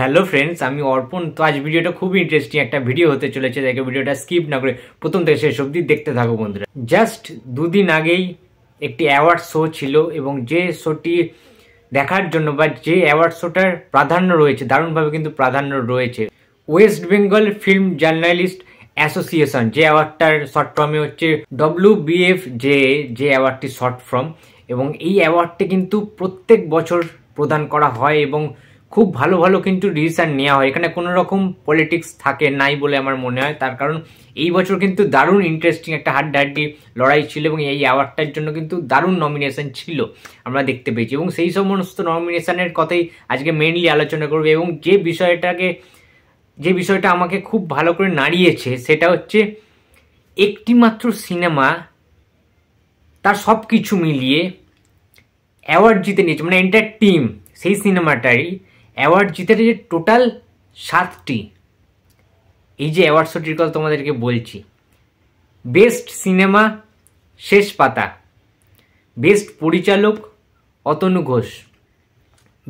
hello friends আমি অর্পণ তো আজ ভিডিওটা খুব ইন্টারেস্টিং একটা ভিডিও হতে চলেছে দেখে ভিডিওটা স্কিপ না করে প্রথম থেকে শেষ অব্দি দেখতে থাকো বন্ধুরা জাস্ট দুদিন আগেই একটি অ্যাওয়ার্ড শো ছিল এবং যে শোটি দেখার জন্য বা যে অ্যাওয়ার্ড শোটার প্রাধান্য রয়েছে দারুণভাবে কিন্তু প্রাধান্য রয়েছে West Bengal film journalist association যে অ্যাওয়ার্ডটার শর্ট ফর্মে হচ্ছে ডব্লিউ বিএফ যে যে অ্যাওয়ার্ডটি শর্ট ফর্ম এবং এই অ্যাওয়ার্ডটি কিন্তু প্রত্যেক বছর প্রদান করা হয় এবং খুব ভালো ভালো কিন্তু ডিসিশান নেওয়া হয় এখানে কোনো রকম পলিটিক্স থাকে নাই বলে আমার মনে হয় তার কারণ এই বছর কিন্তু দারুণ ইন্টারেস্টিং একটা হাড্ডি লড়াই ছিল এবং এই অ্যাওয়ার্ডটার জন্য কিন্তু দারুণ নমিনেশন ছিল আমরা দেখতে পেয়েছি এবং সেই সমস্ত নমিনেশনের কথাই আজকে মেনলি আলোচনা করবে এবং যে বিষয়টাকে যে বিষয়টা আমাকে খুব ভালো করে নাড়িয়েছে সেটা হচ্ছে একটি মাত্র সিনেমা তার সব কিছু মিলিয়ে অ্যাওয়ার্ড জিতে নিয়েছে মানে এন্টার টিম সেই সিনেমাটারই অ্যাওয়ার্ড জিতে যে টোটাল সাতটি এই যে অ্যাওয়ার্ড শোটির কথা তোমাদেরকে বলছি বেস্ট সিনেমা শেষ পাতা বেস্ট পরিচালক অতনু ঘোষ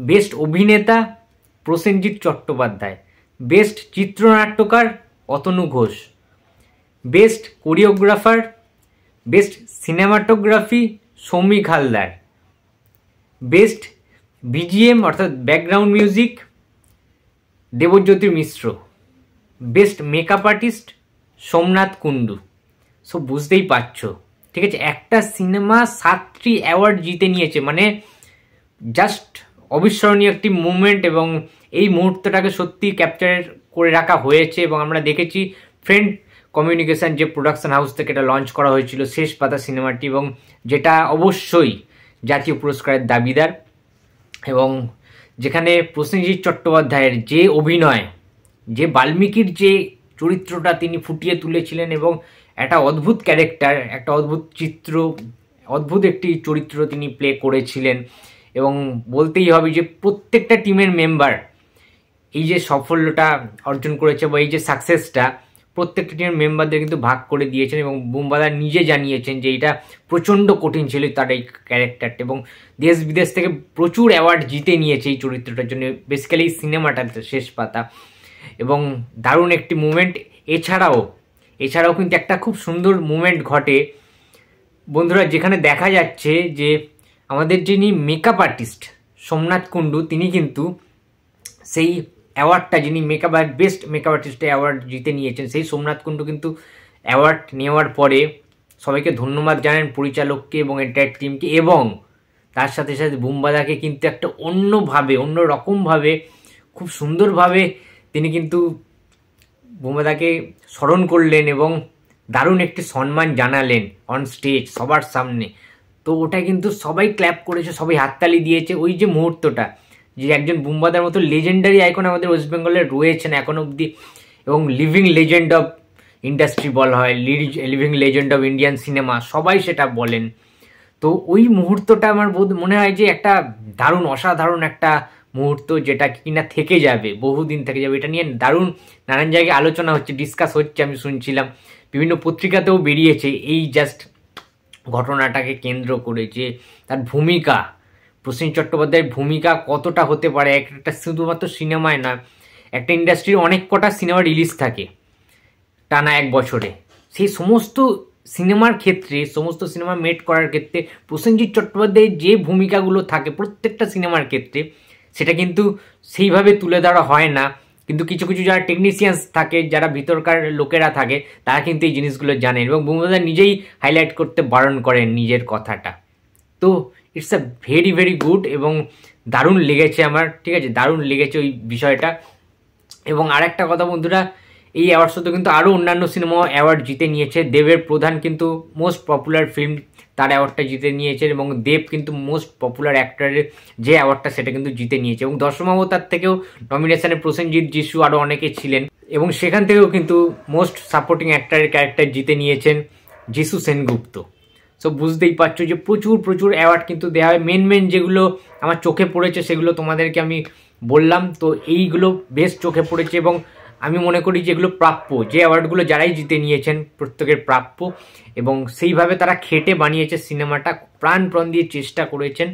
বেস্ট অভিনেতা প্রসেনজিৎ চট্টোপাধ্যায় বেস্ট চিত্রনাট্যকার Atanu Ghosh best choreographer best cinematography Soumik Haldar best BGM অর্থাৎ background music Debjyoti Mishra best makeup artist Somnath Kundu so বুঝতেই পারছো ঠিক আছে একটা সিনেমা সাতটি অ্যাওয়ার্ড জিতে নিয়েছে মানে জাস্ট অবিস্মরণীয় একটি মুভমেন্ট এবং এই মুহূর্তটাকে সত্যি ক্যাপচার করে রাখা হয়েছে এবং আমরা দেখেছি ফ্রেন্ড কমিউনিকেশান যে প্রোডাকশন হাউস থেকে এটা লঞ্চ করা হয়েছিল শেষ পাতা সিনেমাটি এবং যেটা অবশ্যই জাতীয় পুরস্কারের দাবিদার এবং যেখানে প্রসেনজিৎ চট্টোপাধ্যায়ের যে অভিনয় যে বাল্মীকির যে চরিত্রটা তিনি ফুটিয়ে তুলেছিলেন এবং একটা অদ্ভুত ক্যারেক্টার একটা অদ্ভুত চিত্র অদ্ভুত একটি চরিত্র তিনি প্লে করেছিলেন এবং বলতেই হবে যে প্রত্যেকটা টিমের মেম্বার এই যে সাফল্যটা অর্জন করেছে বা এই যে সাকসেসটা প্রত্যেকটা টিমের মেম্বারদের কিন্তু ভাগ করে দিয়েছেন এবং বুম্বালা নিজে জানিয়েছেন যে এটা প্রচণ্ড কঠিন ছিল তার এই ক্যারেক্টারটা এবং দেশ বিদেশ থেকে প্রচুর অ্যাওয়ার্ড জিতে নিয়েছে এই চরিত্রটার জন্য বেসিক্যালি সিনেমাটা শেষ পাতা এবং দারুণ একটি মুমেন্ট এছাড়াও এছাড়াও কিন্তু একটা খুব সুন্দর মুমেন্ট ঘটে বন্ধুরা যেখানে দেখা যাচ্ছে যে আমাদের যিনি মেকআপ আর্টিস্ট সোমনাথ কুণ্ডু তিনি কিন্তু সেই অ্যাওয়ার্ডটা যিনি মেকআপ আর্ট বেস্ট মেকআপ আর্টিস্টের অ্যাওয়ার্ড জিতে নিয়েছেন সেই সোমনাথ কুণ্ডু কিন্তু অ্যাওয়ার্ড নেওয়ার পরে সবাইকে ধন্যবাদ জানেন পরিচালককে এবং এন্টায়ার টিমকে এবং তার সাথে সাথে বুম্বাদাকে কিন্তু একটা অন্যভাবে অন্য রকমভাবে খুব সুন্দরভাবে তিনি কিন্তু বুম্বাদাকে স্মরণ করলেন এবং দারুণ একটি সম্মান জানালেন অন স্টেজ সবার সামনে তো ওটা কিন্তু সবাই ক্ল্যাপ করেছে সবাই হাততালি দিয়েছে ওই যে মুহূর্তটা যে একজন বুম্বাদার মতো লেজেন্ডারি আইকন আমাদের ওয়েস্ট বেঙ্গলে রয়েছেন এখন অবধি এবং লিভিং লেজেন্ড অফ ইন্ডাস্ট্রি বলা হয় living legend of Indian cinema সবাই সেটা বলেন তো ওই মুহূর্তটা আমার বোধ মনে হয় যে একটা দারুণ অসাধারণ একটা মুহূর্ত যেটা কিনা থেকে যাবে বহুদিন থেকে যাবে এটা নিয়ে দারুণ নানান জায়গায় আলোচনা হচ্ছে ডিসকাস হচ্ছে আমি শুনছিলাম বিভিন্ন পত্রিকাতেও বেরিয়েছে এই জাস্ট ঘটনাটাকে কেন্দ্র করে যে তার ভূমিকা প্রসেন চট্টোপাধ্যায়ের ভূমিকা কতটা হতে পারে একটা শুধুমাত্র সিনেমায় না একটা ইন্ডাস্ট্রির অনেক কটা সিনেমা রিলিজ থাকে টানা এক বছরে সেই সমস্ত সিনেমার ক্ষেত্রে সমস্ত সিনেমা মেট করার ক্ষেত্রে প্রসেনজিৎ চট্টোপাধ্যায়ের যে ভূমিকাগুলো থাকে প্রত্যেকটা সিনেমার ক্ষেত্রে সেটা কিন্তু সেইভাবে তুলে ধরা হয় না কিন্তু কিছু কিছু যারা টেকনিশিয়ানস থাকে যারা ভিতরকার লোকেরা থাকে তারা কিন্তু এই জিনিসগুলো জানেন এবং ভূমিদা নিজেই হাইলাইট করতে বারণ করেন নিজের কথাটা তো it's a very very good এবং দারুণ লেগেছে আমার ঠিক আছে দারুণ লেগেছে ওই বিষয়টা এবং আর একটা কথা বন্ধুরা এই অ্যাওয়ার্ডস তো কিন্তু আরও অন্যান্য সিনেমা অ্যাওয়ার্ড জিতে নিয়েছে দেবের প্রধান কিন্তু মোস্ট পপুলার ফিল্ম তার অ্যাওয়ার্ডটা জিতে নিয়েছে এবং দেব কিন্তু মোস্ট পপুলার অ্যাক্টারের যে অ্যাওয়ার্ডটা সেটা কিন্তু জিতে নিয়েছে এবং দর্শমাবো তার থেকেও নমিনেশনে প্রসেনজিৎ যিশু আরও অনেকে ছিলেন এবং সেখান থেকেও কিন্তু মোস্ট সাপোর্টিং অ্যাক্টারের ক্যারেক্টার জিতে নিয়েছেন যিশু সেনগুপ্ত সো বুঝতেই পারছো যে প্রচুর প্রচুর অ্যাওয়ার্ড কিন্তু দেওয়া হয় মেন মেন যেগুলো আমার চোখে পড়েছে সেগুলো তোমাদেরকে আমি বললাম তো এইগুলো বেশ চোখে পড়েছে এবং আমি মনে করি যেগুলো প্রাপ্য যে অ্যাওয়ার্ডগুলো যারাই জিতে নিয়েছেন প্রত্যেকের প্রাপ্য এবং সেইভাবে তারা খেটে বানিয়েছে সিনেমাটা প্রাণ প্রাণ দিয়ে চেষ্টা করেছেন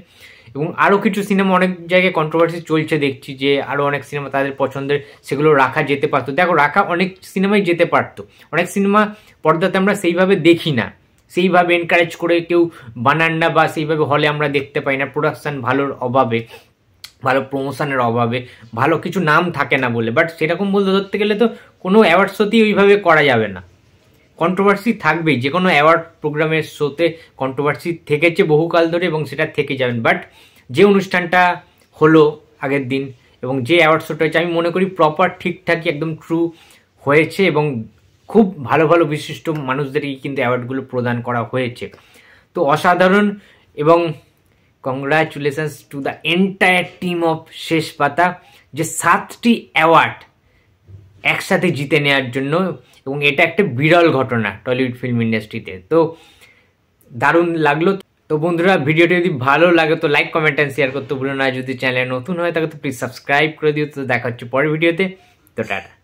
এবং আরও কিছু সিনেমা অনেক জায়গায় কন্ট্রোভার্সি চলছে দেখছি যে আরও অনেক সিনেমা তাদের পছন্দের সেগুলো রাখা যেতে পারতো দেখো রাখা অনেক সিনেমাই যেতে পারতো অনেক সিনেমা পর্দাতে আমরা সেইভাবে দেখি না সেইভাবে এনকারেজ করে কেউ বানান না বা সেইভাবে হলে আমরা দেখতে পাই না প্রোডাকশান ভালোর অভাবে ভালো প্রমোশনের অভাবে ভালো কিছু নাম থাকে না বলে বাট সেরকম বলতে ধরতে গেলে তো কোনো অ্যাওয়ার্ড শোতেই ওইভাবে করা যাবে না কন্ট্রোভার্সি থাকবেই যে কোনো অ্যাওয়ার্ড প্রোগ্রামের শোতে কন্ট্রোভার্সি থেকেছে বহুকাল ধরে এবং সেটা থেকে যাবেন বাট যে অনুষ্ঠানটা হলো আগের দিন এবং যে অ্যাওয়ার্ড শোটা হয়েছে আমি মনে করি প্রপার ঠিকঠাকই একদম ট্রু হয়েছে এবং খুব ভালো ভালো বিশিষ্ট মানুষদেরই কিন্তু অ্যাওয়ার্ডগুলো প্রদান করা হয়েছে তো অসাধারণ এবং congratulations to the entire team of Shesh Pata যে সাতটি অ্যাওয়ার্ড একসাথে জিতে নেওয়ার জন্য এবং এটা একটা বিরল ঘটনা টলিউড ফিল্ম ইন্ডাস্ট্রিতে তো দারুণ লাগলো তো বন্ধুরা ভিডিওটি যদি ভালো লাগে তো লাইক কমেন্ট অ্যান্ড শেয়ার করতে ভুলো না যদি চ্যানেলে নতুন হয় তাকে তো প্লিজ সাবস্ক্রাইব করে দিও তো দেখা হচ্ছে পরের ভিডিওতে তো টাটা